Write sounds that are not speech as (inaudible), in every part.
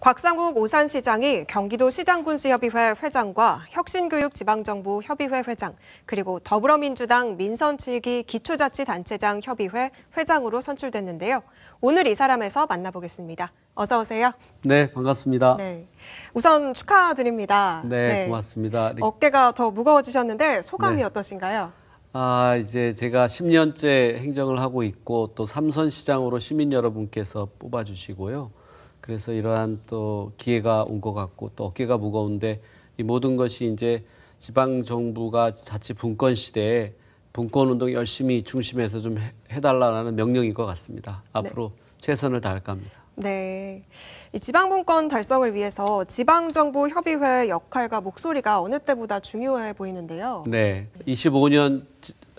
곽상욱 오산시장이 경기도 시장군수협의회 회장과 혁신교육지방정부 협의회 회장, 그리고 더불어민주당 민선 7기 기초자치단체장 협의회 회장으로 선출됐는데요. 오늘 이 사람에서 만나보겠습니다. 어서 오세요. 네, 반갑습니다. 네, 우선 축하드립니다. 네, 네. 고맙습니다. 어깨가 더 무거워지셨는데 소감이 네. 어떠신가요? 아, 이제 제가 10년째 행정을 하고 있고 또 삼선시장으로 시민 여러분께서 뽑아주시고요. 그래서 이러한 또 기회가 온 것 같고 또 어깨가 무거운데 이 모든 것이 이제 지방 정부가 자치 분권 시대에 분권 운동 열심히 중심에서 좀 해달라는 명령인 것 같습니다. 네. 앞으로 네. 최선을 다할 겁니다. 네. 이 지방분권 달성을 위해서 지방정부협의회 역할과 목소리가 어느 때보다 중요해 보이는데요. 네. 25년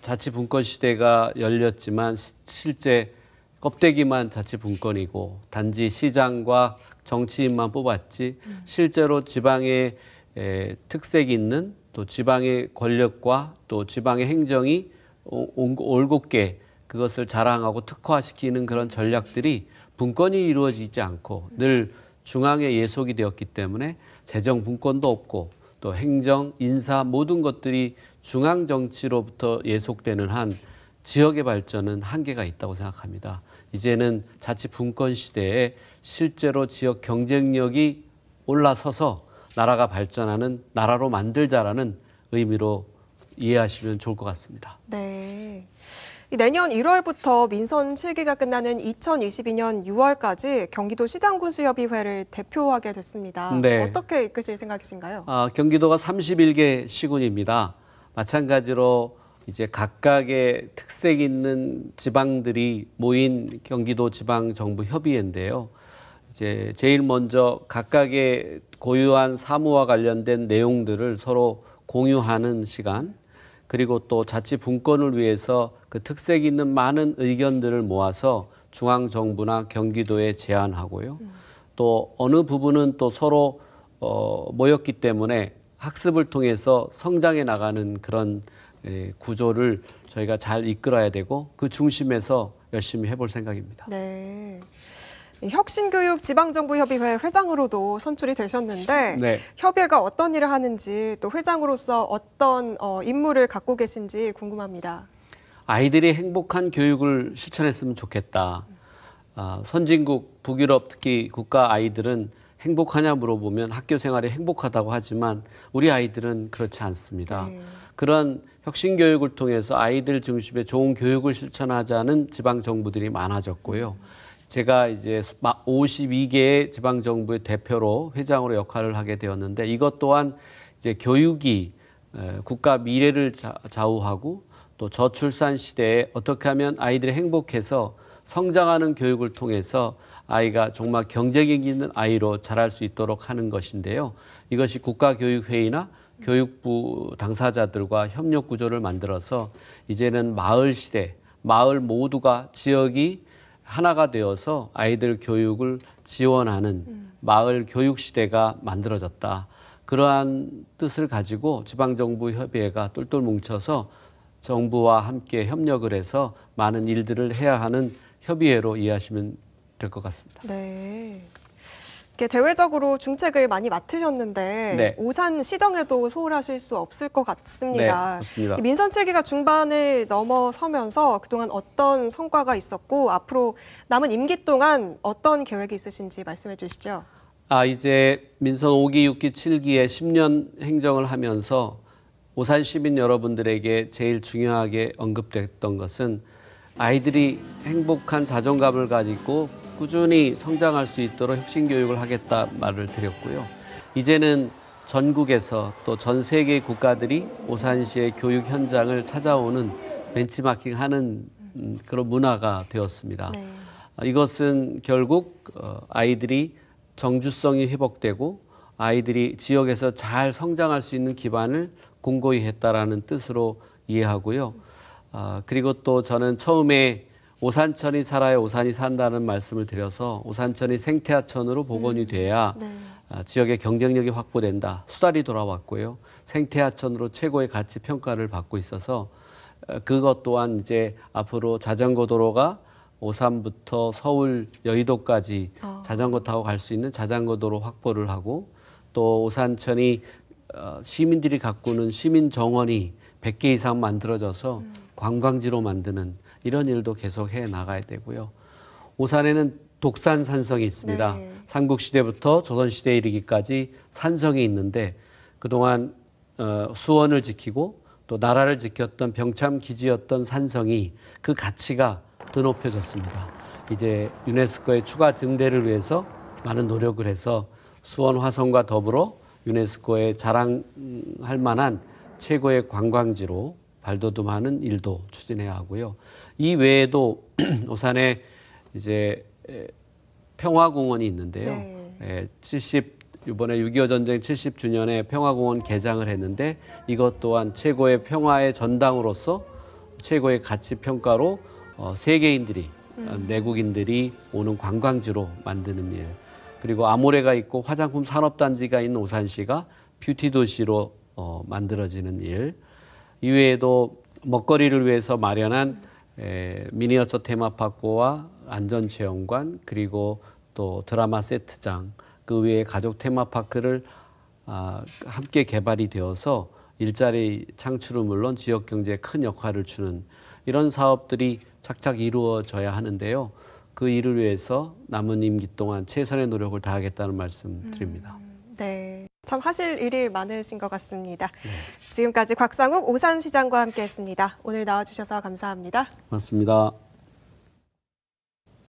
자치분권 시대가 열렸지만 시, 실제 껍데기만 자치 분권이고 단지 시장과 정치인만 뽑았지 실제로 지방의 에, 특색 있는 또 지방의 권력과 또 지방의 행정이 올곧게 그것을 자랑하고 특화시키는 그런 전략들이 분권이 이루어지지 않고 늘 중앙에 예속이 되었기 때문에 재정 분권도 없고 또 행정, 인사 모든 것들이 중앙 정치로부터 예속되는 한 지역의 발전은 한계가 있다고 생각합니다. 이제는 자치 분권 시대에 실제로 지역 경쟁력이 올라서서 나라가 발전하는 나라로 만들자라는 의미로 이해하시면 좋을 것 같습니다. 네. 내년 1월부터 민선 7기가 끝나는 2022년 6월까지 경기도 시장군수협의회를 대표하게 됐습니다. 네. 어떻게 이끄실 생각이신가요? 아, 경기도가 31개 시군입니다. 마찬가지로 이제 각각의 특색 있는 지방들이 모인 경기도 지방 정부 협의회인데요. 이제 제일 먼저 각각의 고유한 사무와 관련된 내용들을 서로 공유하는 시간, 그리고 또 자치 분권을 위해서 그 특색 있는 많은 의견들을 모아서 중앙 정부나 경기도에 제안하고요. 음. 또 어느 부분은 또 서로 어, 모였기 때문에 학습을 통해서 성장해 나가는 그런 예, 구조를 저희가 잘 이끌어야 되고 그 중심에서 열심히 해볼 생각입니다. 네. 혁신교육 지방정부협의회 회장으로도 선출이 되셨는데 네. 협회가 어떤 일을 하는지 또 회장으로서 어떤 어, 임무를 갖고 계신지 궁금합니다. 아이들이 행복한 교육을 실천했으면 좋겠다. 아, 선진국 북유럽 특히 국가 아이들은 행복하냐 물어보면 학교 생활이 행복하다고 하지만 우리 아이들은 그렇지 않습니다. 네. 그런 혁신 교육을 통해서 아이들 중심의 좋은 교육을 실천하자는 지방 정부들이 많아졌고요. 제가 이제 52개의 지방 정부의 대표로 회장으로 역할을 하게 되었는데 이것 또한 이제 교육이 국가 미래를 좌우하고 또 저출산 시대에 어떻게 하면 아이들이 행복해서 성장하는 교육을 통해서 아이가 정말 경쟁력 있는 아이로 자랄 수 있도록 하는 것인데요. 이것이 국가교육회의나 교육부 당사자들과 협력 구조를 만들어서 이제는 마을 시대, 마을 모두가 지역이 하나가 되어서 아이들 교육을 지원하는 음. 마을 교육 시대가 만들어졌다. 그러한 뜻을 가지고 지방정부 협의회가 똘똘 뭉쳐서 정부와 함께 협력을 해서 많은 일들을 해야 하는 협의회로 이해하시면 될 것 같습니다. 네. 대외적으로 중책을 많이 맡으셨는데 네. 오산 시정에도 소홀하실 수 없을 것 같습니다. 네, 민선 7기가 중반을 넘어서면서 그동안 어떤 성과가 있었고 앞으로 남은 임기 동안 어떤 계획이 있으신지 말씀해 주시죠. 아 이제 민선 5기, 6기, 7기에 10년 행정을 하면서 오산 시민 여러분들에게 제일 중요하게 언급됐던 것은 아이들이 행복한 자존감을 가지고 꾸준히 성장할 수 있도록 혁신 교육을 하겠다 말을 드렸고요. 이제는 전국에서 또 전 세계 국가들이 오산시의 교육 현장을 찾아오는 벤치마킹 하는 음, 그런 문화가 되었습니다. 네. 아, 이것은 결국 어, 아이들이 정주성이 회복되고 아이들이 지역에서 잘 성장할 수 있는 기반을 공고히 했다라는 뜻으로 이해하고요. 아, 그리고 또 저는 처음에 오산천이 살아야 오산이 산다는 말씀을 드려서 오산천이 생태하천으로 복원이 음. 돼야 네. 아, 지역의 경쟁력이 확보된다. 수달이 돌아왔고요. 생태하천으로 최고의 가치 평가를 받고 있어서 어, 그것 또한 이제 앞으로 자전거 도로가 오산부터 서울 여의도까지 어. 자전거 타고 갈 수 있는 자전거 도로 확보를 하고 또 오산천이 어, 시민들이 가꾸는 시민 정원이 100개 이상 만들어져서 음. 관광지로 만드는 이런 일도 계속 해 나가야 되고요. 오산에는 독산 산성이 있습니다. 네. 삼국 시대부터 조선 시대에 이르기까지 산성이 있는데 그동안 어, 수원을 지키고 또 나라를 지켰던 병참 기지였던 산성이 그 가치가 더 높여졌습니다. 이제 유네스코의 추가 등대를 위해서 많은 노력을 해서 수원 화성과 더불어 유네스코에 자랑할 만한 최고의 관광지로 발돋움하는 일도 추진해야 하고요. 이 외에도 (clears throat) 오산에 이제 평화공원이 있는데요. 네. 70 예, 이번에 6.25 전쟁 70주년에 평화공원 개장을 했는데 이것 또한 최고의 평화의 전당으로서 최고의 가치 평가로 어, 세계인들이 음. 어, 내국인들이 오는 관광지로 만드는 일 그리고 아모레가 있고 화장품 산업단지가 있는 오산시가 뷰티 도시로 어, 만들어지는 일 이외에도 먹거리를 위해서 마련한 에, 미니어처 테마파크와 안전체험관 그리고 또 드라마 세트장 그 외에 가족 테마파크를 아, 함께 개발이 되어서 일자리 창출은 물론 지역 경제에 큰 역할을 주는 이런 사업들이 착착 이루어져야 하는데요. 그 일을 위해서 남은 임기 동안 최선의 노력을 다하겠다는 말씀 드립니다. 음, 네. 참 하실 일이 많으신 것 같습니다. 네. 지금까지 곽상욱 오산시장과 함께했습니다. 오늘 나와주셔서 감사합니다. 맞습니다.